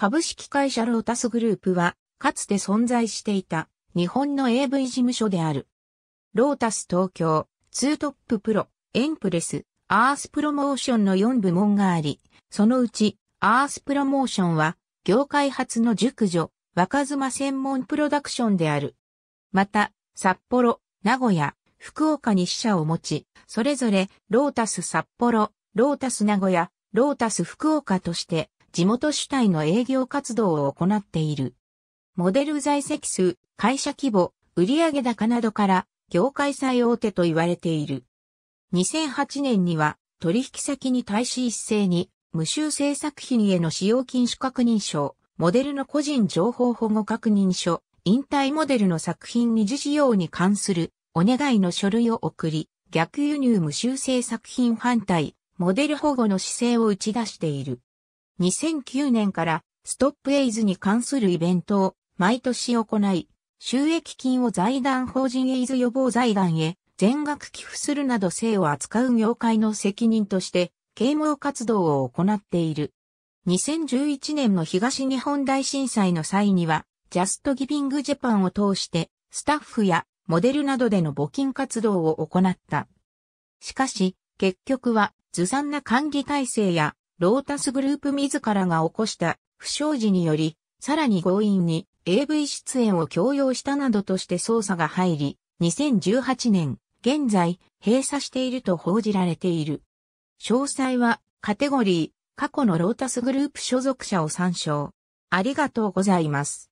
株式会社ロータスグループは、かつて存在していた日本の AV 事務所である。ロータス東京、ツートッププロ、エンプレス、アースプロモーションの4部門があり、そのうち、アースプロモーションは、業界初の熟女、若妻専門プロダクションである。また、札幌、名古屋、福岡に支社を持ち、それぞれ、ロータス札幌、ロータス名古屋、ロータス福岡として、地元主体の営業活動を行っている。モデル在籍数、会社規模、売上高などから、業界最大手と言われている。2008年には、取引先に対し一斉に、無修正作品への使用禁止確認書、モデルの個人情報保護確認書、引退モデルの作品二次使用に関するお願いの書類を送り、逆輸入無修正作品反対、モデル保護の姿勢を打ち出している。2009年からストップエイズに関するイベントを毎年行い、収益金を財団法人エイズ予防財団へ全額寄付するなど性を扱う業界の責任として啓蒙活動を行っている。2011年の東日本大震災の際には、ジャストギビングジャパンを通して、スタッフやモデルなどでの募金活動を行った。しかし、結局はずさんな管理体制やロータスグループ自らが起こした不祥事により、さらに強引に AV 出演を強要したなどとして捜査が入り、2018年、現在、閉鎖していると報じられている。詳細は、カテゴリー、過去のロータスグループ所属者を参照。ありがとうございます。